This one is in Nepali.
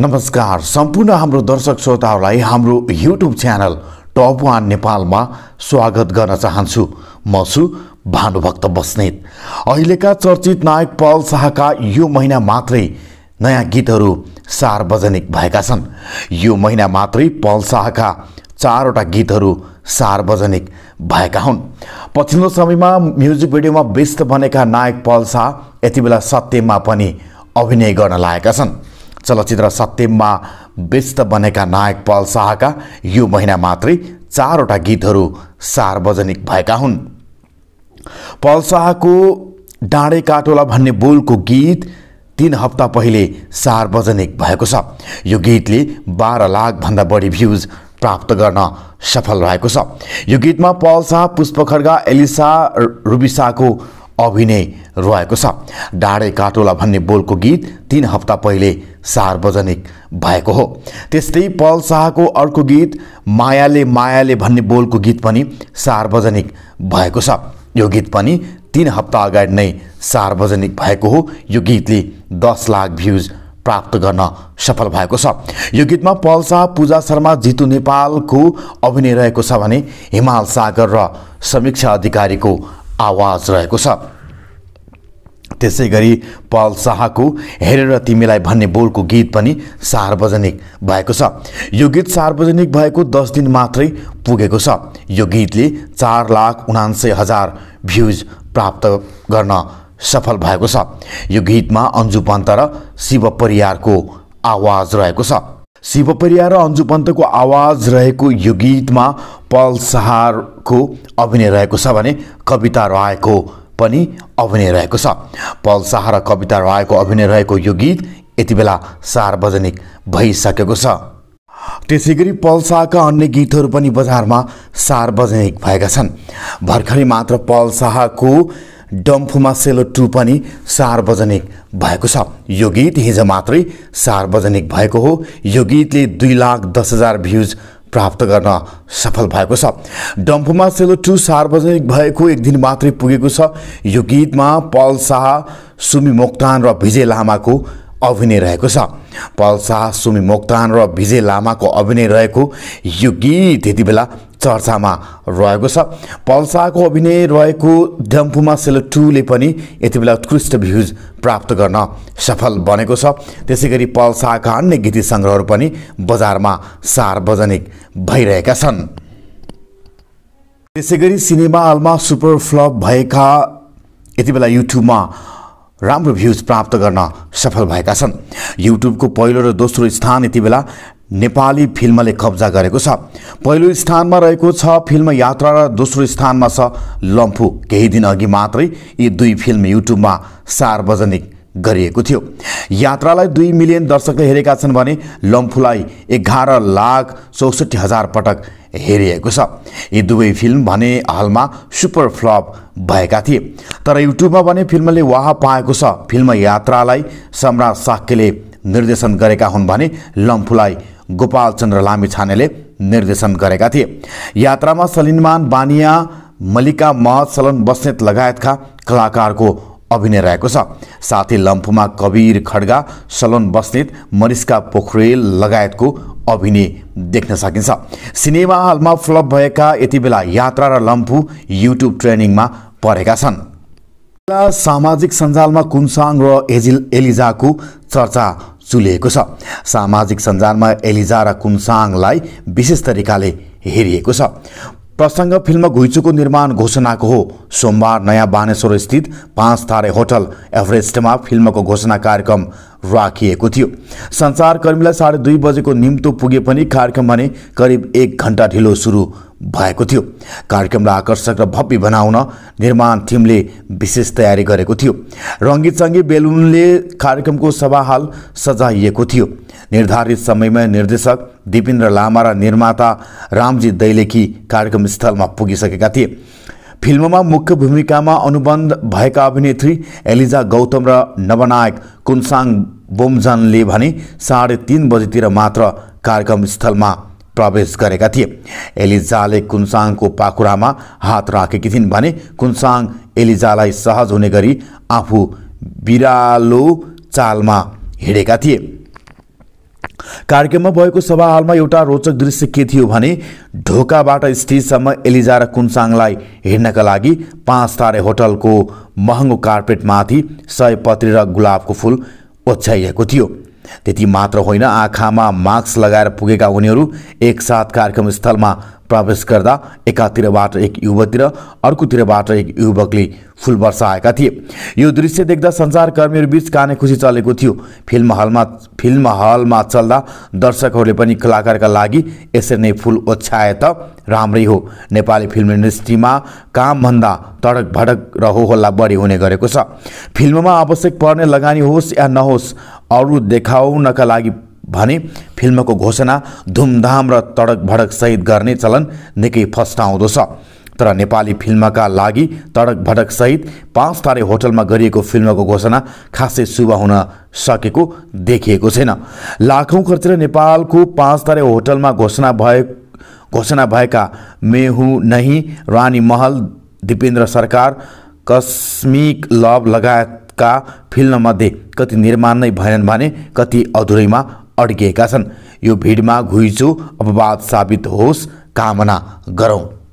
नमस्कार सम्पूर्ण हाम्रो दर्शक श्रोताहरूलाई हाम्रो युट्युब च्यानल टप वान नेपालमा स्वागत गर्न चाहन्छु म छु भानुभक्त बस्नेत अहिलेका चर्चित नायक पल शाहका यो महिना मात्रै नयाँ गीतहरू सार्वजनिक भएका छन् यो महिना मात्रै पल शाहका चारवटा गीतहरू सार्वजनिक भएका हुन् पछिल्लो समयमा म्युजिक भिडियोमा व्यस्त बनेका नायक पल शाह यति बेला सत्यमा पनि अभिनय गर्न लागेका छन् चलचित्र सत्यममा व्यस्त बनेका नायक पल शाहका यो महिना मात्रै चारवटा गीतहरू सार्वजनिक भएका हुन् पल शाहको डाँडे काटोला भन्ने बोलको गीत तिन हप्ता पहिले सार्वजनिक भएको छ यो गीतले बाह्र लाखभन्दा बढी भ्युज प्राप्त गर्न सफल रहेको छ यो गीतमा पल शाह पुष्प खड्गा एलिसा रुबिसाको अभिनय रहेको छ डाँडे काटोला भन्ने बोलको गीत तिन हप्ता पहिले सार्वजनिक भएको हो त्यस्तै पल शाहको अर्को गीत मायाले मायाले भन्ने बोलको गीत पनि सार्वजनिक भएको छ यो गीत पनि तिन हप्ता अगाडि नै सार्वजनिक भएको हो यो गीतले दस लाख भ्युज प्राप्त गर्न सफल भएको छ यो गीतमा पल शाह पूजा शर्मा जितु नेपालको अभिनय रहेको छ भने हिमाल सागर र समीक्षा अधिकारीको आवाज रहेको छ त्यसै गरी पल शाहको हेरेर तिमीलाई भन्ने बोलको गीत पनि सार्वजनिक भएको छ यो गीत सार्वजनिक भएको दस दिन मात्रै पुगेको छ यो गीतले चार लाख उनान्सय हजार भ्युज प्राप्त गर्न सफल भएको छ यो गीतमा अन्जु पन्त र शिव परियारको आवाज रहेको छ शिव परियार र अन्जु पन्तको आवाज रहेको यो गीतमा पल शाहको अभिनय रहेको छ भने कविता रायको पनि अभिनय रहेको छ पल शाह र कविता रायको अभिनय रहेको यो गीत यति बेला सार्वजनिक भइसकेको छ त्यसै गरी पल शाहका अन्य गीतहरू पनि बजारमा सार्वजनिक भएका छन् भर्खरै मात्र पल शाहको डम्फुमा सेलो टु पनि सार्वजनिक भएको छ यो गीत हिजो मात्रै सार्वजनिक भएको हो यो गीतले दुई लाख दस हजार भ्युज प्राप्त गर्न सफल भएको छ डम्फुमा सेलो टु सार्वजनिक भएको एक दिन मात्रै पुगेको छ यो गीतमा पल शाह सुमी मोक्तान र विजय लामाको अभिनय रहेको छ पल शाह सुमी मोक्तान र विजय लामाको अभिनय रहेको यो गीत यति बेला चर्चामा रहेको छ पल्साको अभिनय रहेको डम्फुमा सेलो टूले पनि यति बेला उत्कृष्ट भ्युज प्राप्त गर्न सफल बनेको छ त्यसै गरी पल्साका अन्य गीत सङ्ग्रहहरू पनि बजारमा सार्वजनिक भइरहेका छन् त्यसै गरी सिनेमा हलमा सुपर फ्लप भएका यति बेला युट्युबमा राम्रो भ्युज प्राप्त गर्न सफल भएका छन् युट्युबको पहिलो र दोस्रो स्थान यति बेला नेपाली फिल्मले कब्जा गरेको छ पहिलो स्थानमा रहेको छ फिल्म यात्रा र दोस्रो स्थानमा छ लम्फु केही दिन अघि मात्रै यी दुई फिल्म युट्युबमा सार्वजनिक गरिएको थियो यात्रालाई दुई मिलियन दर्शकले हेरेका छन् भने लम्फुलाई एघार लाख चौसठी हजार पटक हेरिएको छ यी दुवै फिल्म भने हालमा सुपर फ्लप भएका थिए तर युट्युबमा भने फिल्मले वाह पाएको छ फिल्म यात्रालाई सम्राट साक्यले निर्देशन गरेका हुन् भने लम्फुलाई गोपालचन्द्र लामिछानेले निर्देशन गरेका थिए यात्रामा सलिनमान बानिया मल्लिका महत सलन बस्नेत लगायतका कलाकारको अभिनय रहेको छ साथै लम्फूमा कवीर खड्गा सलोन बस्नेत मरिस्का पोखरेल लगायतको अभिनय देख्न सकिन्छ सिनेमा हलमा फ्लप भएका यति बेला यात्रा र लम्फू युट्युब ट्रेनिङमा परेका छन् सामाजिक सञ्जालमा कुनसाङ र एजिल एलिजाको चर्चा चुलिएको छ सामाजिक सञ्जालमा एलिजा र कुनसाङलाई विशेष तरिकाले हेरिएको छ प्रसङ्ग फिल्म घुइचुको निर्माण घोषणाको हो सोमबार नयाँ बानेश्वर स्थित पाँच तारे होटल एभरेस्टमा फिल्मको घोषणा कार्यक्रम राखिएको थियो संसारकर्मीलाई साढे दुई बजेको निम्तो पुगे पनि कार्यक्रम भने करिब एक घन्टा ढिलो सुरु भएको थियो कार्यक्रमलाई आकर्षक र भव्य बनाउन निर्माण थिमले विशेष तयारी गरेको थियो चङ्गी बेलुनले कार्यक्रमको सभाहाल सजाइएको थियो निर्धारित समयमा निर्देशक दिपेन्द्र लामा र निर्माता रामजी दैलेखी कार्यक्रम स्थलमा पुगिसकेका थिए फिल्ममा मुख्य भूमिकामा अनुबन्ध भएका अभिनेत्री एलिजा गौतम र नवनायक कुन्साङ बोमजनले भने साढे तिन बजीतिर मात्र कार्यक्रम स्थलमा प्रवेश गरेका थिए एलिजाले कुन्साङको पाखुरामा हात राखेकी थिइन् भने कुन्साङ एलिजालाई सहज हुने गरी आफू बिरालो चालमा हिँडेका थिए कार्यक्रममा भएको सभा हालमा एउटा रोचक दृश्य के थियो भने ढोकाबाट स्टेजसम्म एलिजा र कुन्साङलाई हिँड्नका लागि पाँच तारे होटलको महँगो कार्पेटमाथि सयपत्री र गुलाबको फुल ओछ्याइएको थियो त्यति मात्र होइन आँखामा मास्क लगाएर पुगेका उनीहरू एकसाथ कार्यक्रम स्थलमा प्रवेश गर्दा एकातिरबाट एक युवती र अर्कोतिरबाट एक युवकले फुल वर्षाएका थिए यो दृश्य देख्दा बिच काने खुसी चलेको थियो फिल्म हलमा फिल्म हलमा चल्दा दर्शकहरूले पनि कलाकारका लागि यसरी नै फुल ओछ्याए त राम्रै हो नेपाली फिल्म इन्डस्ट्रीमा कामभन्दा तडक भडक र होहल्ला बढी हुने गरेको छ फिल्ममा आवश्यक पर्ने लगानी होस् या नहोस् अरू देखाउनका लागि भने फिल्मको घोषणा धुमधाम र तडक सहित गर्ने चलन निकै फस्टाउँदो छ तर नेपाली फिल्मका लागि तडक सहित पाँच तारे होटलमा गरिएको फिल्मको घोषणा खासै शुभ हुन सकेको देखिएको छैन लाखौँ खर्चेर नेपालको पाँच तारे होटलमा घोषणा भए घोषणा भएका मेहु नही रानी महल दिपेन्द्र सरकार कस्मिक लभ लगायतका फिल्ममध्ये कति निर्माण नै भएनन् भने कति अधुरैमा अड्किएका छन् यो भिडमा घुइँचो अपवाद साबित होस् कामना गरौँ